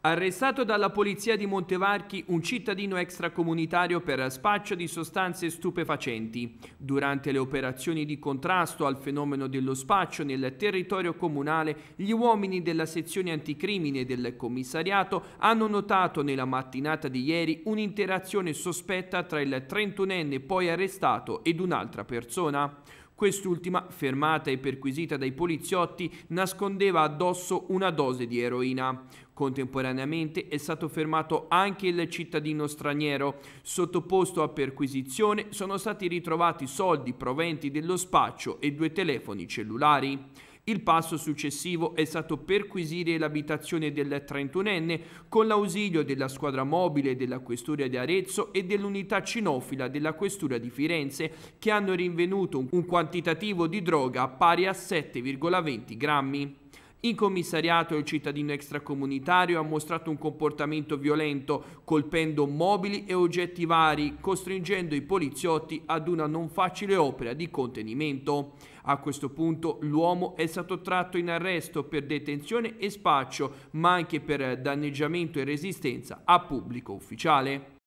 Arrestato dalla polizia di Montevarchi un cittadino extracomunitario per spaccio di sostanze stupefacenti. Durante le operazioni di contrasto al fenomeno dello spaccio nel territorio comunale, gli uomini della sezione anticrimine del commissariato hanno notato nella mattinata di ieri un'interazione sospetta tra il 31enne poi arrestato ed un'altra persona. Quest'ultima, fermata e perquisita dai poliziotti, nascondeva addosso una dose di eroina. Contemporaneamente è stato fermato anche il cittadino straniero. Sottoposto a perquisizione sono stati ritrovati soldi proventi dello spaccio e due telefoni cellulari. Il passo successivo è stato perquisire l'abitazione del 31enne con l'ausilio della squadra mobile della Questura di Arezzo e dell'unità cinofila della Questura di Firenze che hanno rinvenuto un quantitativo di droga pari a 7,20 grammi. In commissariato il cittadino extracomunitario ha mostrato un comportamento violento, colpendo mobili e oggetti vari, costringendo i poliziotti ad una non facile opera di contenimento. A questo punto l'uomo è stato tratto in arresto per detenzione e spaccio, ma anche per danneggiamento e resistenza a pubblico ufficiale.